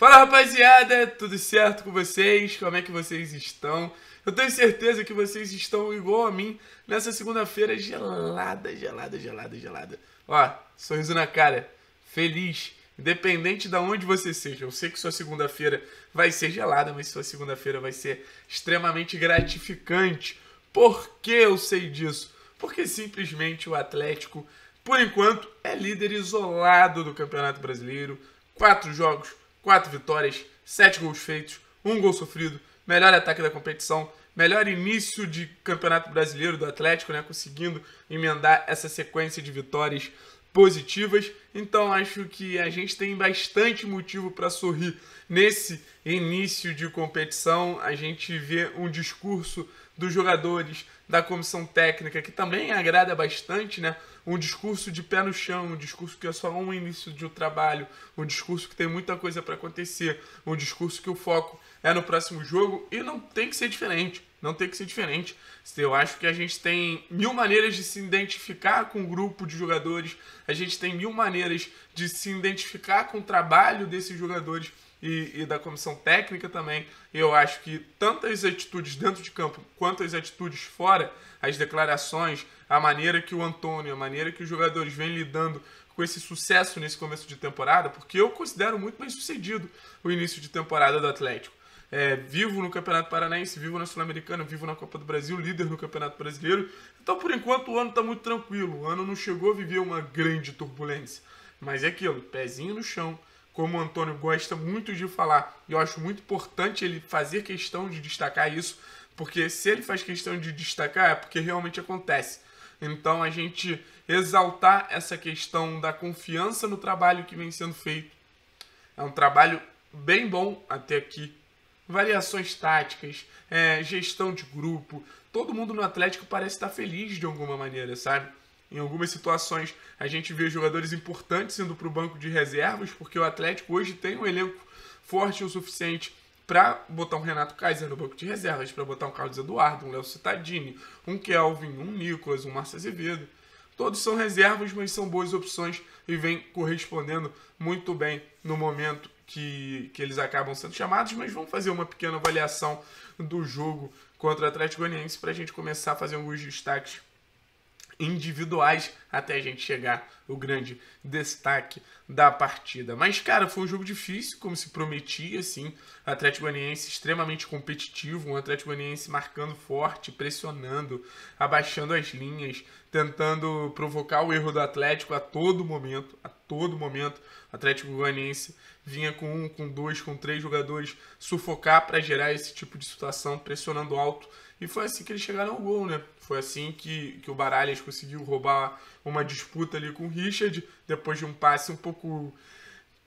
Fala rapaziada, tudo certo com vocês? Como é que vocês estão? Eu tenho certeza que vocês estão igual a mim nessa segunda-feira gelada, gelada, gelada, gelada. Ó, sorriso na cara, feliz, independente de onde você seja. Eu sei que sua segunda-feira vai ser gelada, mas sua segunda-feira vai ser extremamente gratificante. Por que eu sei disso? Porque simplesmente o Atlético, por enquanto, é líder isolado do Campeonato Brasileiro. Quatro jogos 4 vitórias, 7 gols feitos, 1 gol sofrido, melhor ataque da competição, melhor início de Campeonato Brasileiro do Atlético, né, conseguindo emendar essa sequência de vitórias positivas. Então acho que a gente tem bastante motivo para sorrir nesse início de competição. A gente vê um discurso dos jogadores, da comissão técnica que também agrada bastante, né? um discurso de pé no chão, um discurso que é só um início de um trabalho, um discurso que tem muita coisa para acontecer, um discurso que o foco é no próximo jogo e não tem que ser diferente. Não tem que ser diferente. Eu acho que a gente tem mil maneiras de se identificar com o um grupo de jogadores, a gente tem mil maneiras de se identificar com o trabalho desses jogadores e, e da comissão técnica também. Eu acho que tanto as atitudes dentro de campo quanto as atitudes fora, as declarações, a maneira que o Antônio, a maneira que os jogadores vêm lidando com esse sucesso nesse começo de temporada, porque eu considero muito bem sucedido o início de temporada do Atlético. É, vivo no Campeonato Paranaense, vivo na Sul-Americana, vivo na Copa do Brasil, líder no Campeonato Brasileiro. Então, por enquanto, o ano está muito tranquilo. O ano não chegou a viver uma grande turbulência. Mas é aquilo, pezinho no chão, como o Antônio gosta muito de falar, e eu acho muito importante ele fazer questão de destacar isso, porque se ele faz questão de destacar é porque realmente acontece. Então a gente exaltar essa questão da confiança no trabalho que vem sendo feito. É um trabalho bem bom até aqui. Variações táticas, é, gestão de grupo. Todo mundo no Atlético parece estar feliz de alguma maneira, sabe? Em algumas situações, a gente vê jogadores importantes indo para o banco de reservas, porque o Atlético hoje tem um elenco forte o suficiente para botar um Renato Kaiser no banco de reservas, para botar um Carlos Eduardo, um Léo Cittadini, um Kelvin, um Nicolas, um Márcio Azevedo. Todos são reservas, mas são boas opções e vêm correspondendo muito bem no momento que, que eles acabam sendo chamados. Mas vamos fazer uma pequena avaliação do jogo contra o Atlético Goianiense para a gente começar a fazer alguns destaques individuais até a gente chegar o grande destaque da partida. Mas, cara, foi um jogo difícil, como se prometia, assim. Atlético Goianiense extremamente competitivo, um Atlético Goianiense marcando forte, pressionando, abaixando as linhas, tentando provocar o erro do Atlético a todo momento, a todo momento. O Atlético Goianiense vinha com um, com dois, com três jogadores sufocar para gerar esse tipo de situação, pressionando alto. E foi assim que eles chegaram ao gol, né? Foi assim que, que o Baralhas conseguiu roubar uma disputa ali com o Richard, depois de um passe um pouco.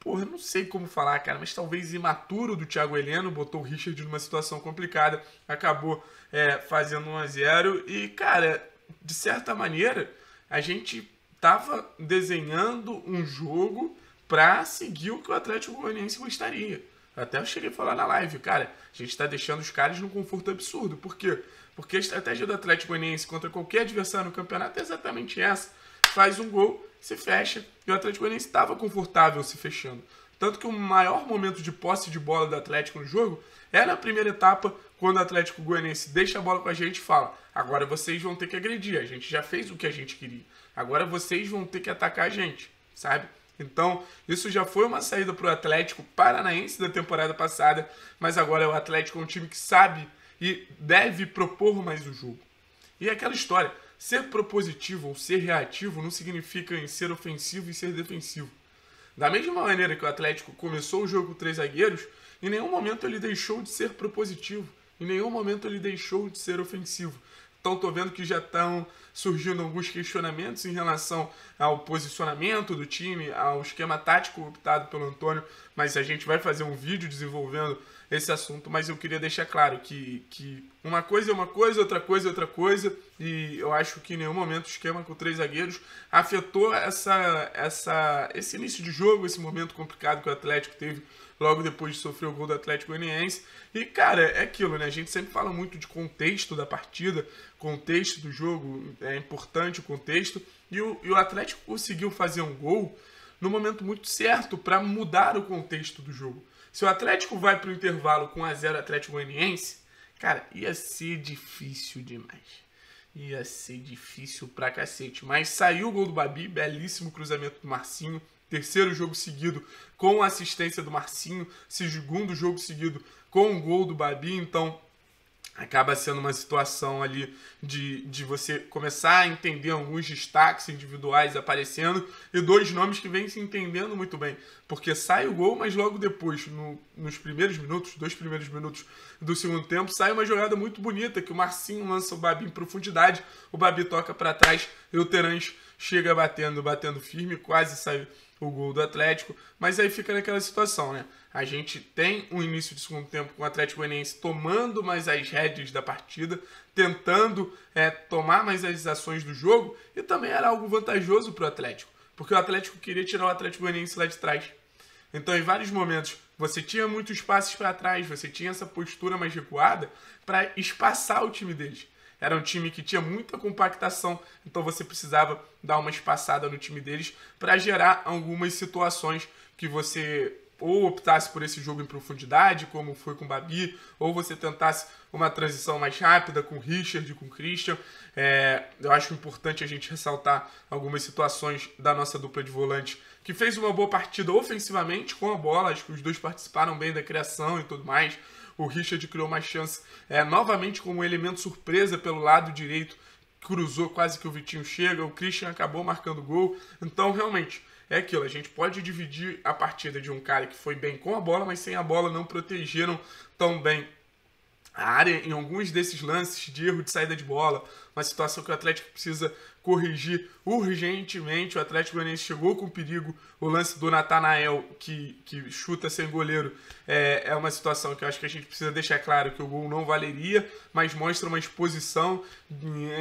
Porra, não sei como falar, cara, mas talvez imaturo do Thiago Heleno, botou o Richard numa situação complicada, acabou é, fazendo 1 a 0 E, cara, de certa maneira, a gente tava desenhando um jogo para seguir o que o Atlético Goianiense gostaria. Até eu cheguei a falar na live, cara, a gente está deixando os caras num conforto absurdo. Por quê? Porque a estratégia do Atlético Goianiense contra qualquer adversário no campeonato é exatamente essa. Faz um gol, se fecha, e o Atlético Goianiense estava confortável se fechando. Tanto que o maior momento de posse de bola do Atlético no jogo é na primeira etapa, quando o Atlético Goianiense deixa a bola com a gente e fala: agora vocês vão ter que agredir, a gente já fez o que a gente queria, agora vocês vão ter que atacar a gente, sabe? Então, isso já foi uma saída para o Atlético Paranaense da temporada passada, mas agora é o Atlético é um time que sabe e deve propor mais o jogo. E é aquela história, ser propositivo ou ser reativo não significa em ser ofensivo e ser defensivo. Da mesma maneira que o Atlético começou o jogo com três zagueiros, em nenhum momento ele deixou de ser propositivo, em nenhum momento ele deixou de ser ofensivo. Então estou vendo que já estão surgindo alguns questionamentos em relação ao posicionamento do time, ao esquema tático optado pelo Antônio, mas a gente vai fazer um vídeo desenvolvendo esse assunto, mas eu queria deixar claro que, que uma coisa é uma coisa, outra coisa é outra coisa, e eu acho que em nenhum momento o esquema com três zagueiros afetou essa, essa, esse início de jogo, esse momento complicado que o Atlético teve logo depois de sofrer o gol do Atlético Goianiense. E, cara, é aquilo, né? A gente sempre fala muito de contexto da partida, contexto do jogo, é importante o contexto. E o, e o Atlético conseguiu fazer um gol no momento muito certo para mudar o contexto do jogo. Se o Atlético vai para o intervalo com a 0 Atlético Goianiense, cara, ia ser difícil demais. Ia ser difícil pra cacete. Mas saiu o gol do Babi, belíssimo cruzamento do Marcinho terceiro jogo seguido com a assistência do Marcinho, segundo jogo seguido com o gol do Babi, então acaba sendo uma situação ali de, de você começar a entender alguns destaques individuais aparecendo e dois nomes que vêm se entendendo muito bem, porque sai o gol, mas logo depois, no, nos primeiros minutos, dois primeiros minutos do segundo tempo, sai uma jogada muito bonita que o Marcinho lança o Babi em profundidade, o Babi toca para trás e o Terence chega batendo, batendo firme, quase sai o gol do Atlético, mas aí fica naquela situação, né? A gente tem um início de segundo tempo com o Atlético Goianiense tomando mais as rédeas da partida, tentando é, tomar mais as ações do jogo, e também era algo vantajoso para o Atlético, porque o Atlético queria tirar o Atlético Goianiense lá de trás. Então, em vários momentos, você tinha muitos passes para trás, você tinha essa postura mais recuada para espaçar o time deles. Era um time que tinha muita compactação, então você precisava dar uma espaçada no time deles para gerar algumas situações que você ou optasse por esse jogo em profundidade, como foi com o Babi, ou você tentasse uma transição mais rápida com o Richard, com o Christian. É, eu acho importante a gente ressaltar algumas situações da nossa dupla de volante que fez uma boa partida ofensivamente com a bola, acho que os dois participaram bem da criação e tudo mais. O Richard criou mais chance é, novamente como um elemento surpresa pelo lado direito. Cruzou quase que o Vitinho chega. O Christian acabou marcando gol. Então, realmente, é aquilo, a gente pode dividir a partida de um cara que foi bem com a bola, mas sem a bola não protegeram tão bem a área em alguns desses lances de erro de saída de bola, uma situação que o Atlético precisa corrigir urgentemente. O Atlético Goianiense chegou com perigo. O lance do Natanael, que, que chuta sem goleiro, é, é uma situação que eu acho que a gente precisa deixar claro que o gol não valeria, mas mostra uma exposição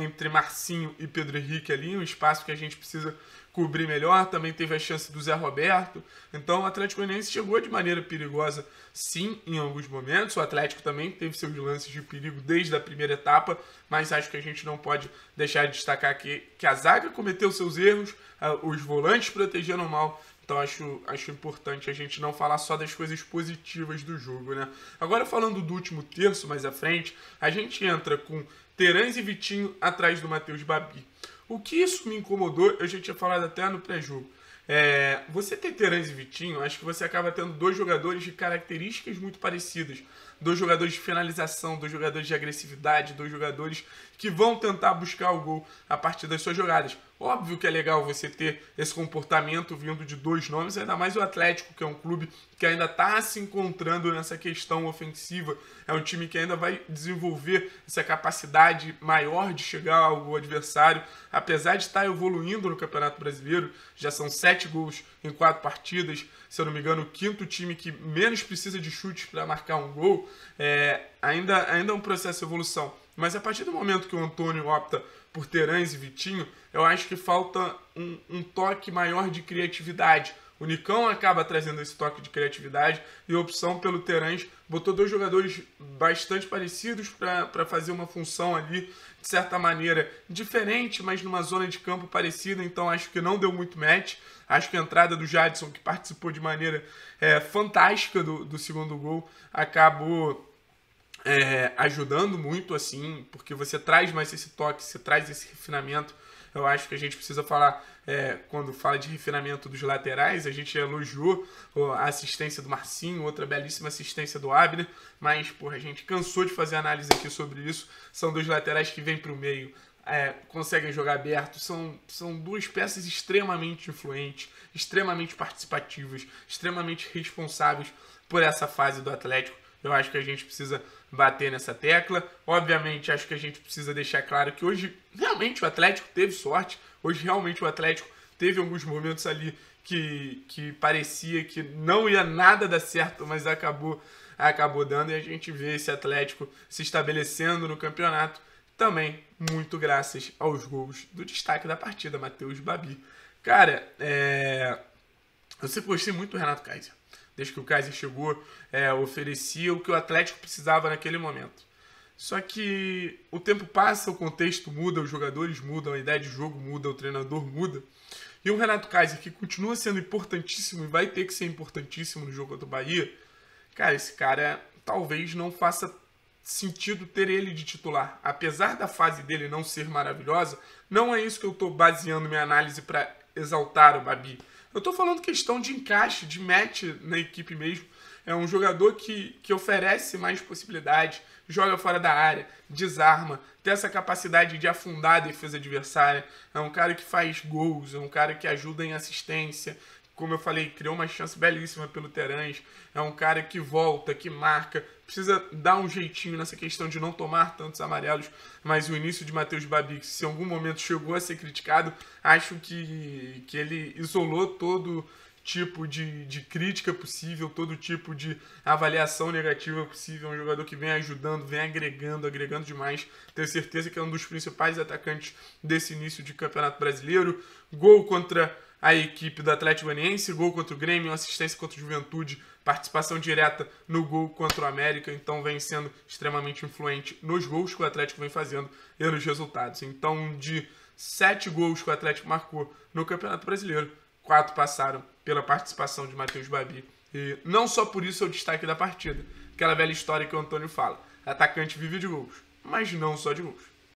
entre Marcinho e Pedro Henrique ali, um espaço que a gente precisa cobrir melhor. Também teve a chance do Zé Roberto. Então o Atlético Goianiense chegou de maneira perigosa, sim, em alguns momentos. O Atlético também teve seus lances de perigo desde a primeira etapa, mas acho que a gente não pode deixar de destacar aqui que a zaga cometeu seus erros, os volantes protegeram mal. Então acho, acho importante a gente não falar só das coisas positivas do jogo, né? Agora falando do último terço, mais à frente, a gente entra com Terãs e Vitinho atrás do Matheus Babi. O que isso me incomodou, eu já tinha falado até no pré-jogo. É, você ter Terãs e Vitinho, acho que você acaba tendo dois jogadores de características muito parecidas dos jogadores de finalização, dos jogadores de agressividade, dos jogadores que vão tentar buscar o gol a partir das suas jogadas. Óbvio que é legal você ter esse comportamento vindo de dois nomes, ainda mais o Atlético, que é um clube que ainda está se encontrando nessa questão ofensiva. É um time que ainda vai desenvolver essa capacidade maior de chegar ao adversário, apesar de estar tá evoluindo no Campeonato Brasileiro. Já são sete gols em quatro partidas, se eu não me engano, o quinto time que menos precisa de chutes para marcar um gol. É, ainda, ainda é um processo de evolução. Mas a partir do momento que o Antônio opta por Terãs e Vitinho, eu acho que falta um, um, toque maior de criatividade. O Nicão acaba trazendo esse toque de criatividade e a opção pelo Terãs botou dois jogadores bastante parecidos para fazer uma função ali, de certa maneira, diferente, mas numa zona de campo parecida, então acho que não deu muito match. Acho que a entrada do Jadson, que participou de maneira é, fantástica do, do segundo gol, acabou é, ajudando muito, assim, porque você traz mais esse toque, você traz esse refinamento. Eu acho que a gente precisa falar, é, quando fala de refinamento dos laterais, a gente elogiou a assistência do Marcinho, outra belíssima assistência do Abner, mas, porra, a gente cansou de fazer análise aqui sobre isso. São dois laterais que vêm para o meio, é, conseguem jogar aberto. São, são duas peças extremamente influentes, extremamente participativas, extremamente responsáveis por essa fase do Atlético. Eu acho que a gente precisa bater nessa tecla. Obviamente, acho que a gente precisa deixar claro que hoje realmente o Atlético teve sorte. Hoje realmente o Atlético teve alguns momentos ali que, que parecia que não ia nada dar certo, mas acabou acabou dando e a gente vê esse Atlético se estabelecendo no campeonato também muito graças aos gols do destaque da partida, Matheus Babi. Cara, é... eu sempre gostei muito do Renato Kaiser desde que o Kaiser chegou, é, oferecia o que o Atlético precisava naquele momento. Só que o tempo passa, o contexto muda, os jogadores mudam, a ideia de jogo muda, o treinador muda. E o Renato Kaiser, que continua sendo importantíssimo e vai ter que ser importantíssimo no jogo contra o Bahia, cara, esse cara talvez não faça sentido ter ele de titular. Apesar da fase dele não ser maravilhosa, não é isso que eu estou baseando minha análise para exaltar o Babi. Eu estou falando questão de encaixe, de match na equipe mesmo. É um jogador que, que oferece mais possibilidades, joga fora da área, desarma, tem essa capacidade de afundar a defesa adversária. É um cara que faz gols, é um cara que ajuda em assistência. Como eu falei, criou uma chance belíssima pelo Terãs. É um cara que volta, que marca, precisa dar um jeitinho nessa questão de não tomar tantos amarelos, mas o início de Matheus Babi, se em algum momento chegou a ser criticado, acho que, que ele isolou todo tipo de, de crítica possível, todo tipo de avaliação negativa possível. É um jogador que vem ajudando, vem agregando, agregando demais. Tenho certeza que é um dos principais atacantes desse início de Campeonato Brasileiro. Gol contra a equipe do Atlético Goianiense, gol contra o Grêmio, assistência contra o Juventude, participação direta no gol contra o América, então vem sendo extremamente influente nos gols que o Atlético vem fazendo e nos resultados. Então, de sete gols que o Atlético marcou no Campeonato Brasileiro, quatro passaram pela participação de Matheus Babi. E não só por isso é o destaque da partida, aquela velha história que o Antônio fala. Atacante vive de gols, mas não só de gols.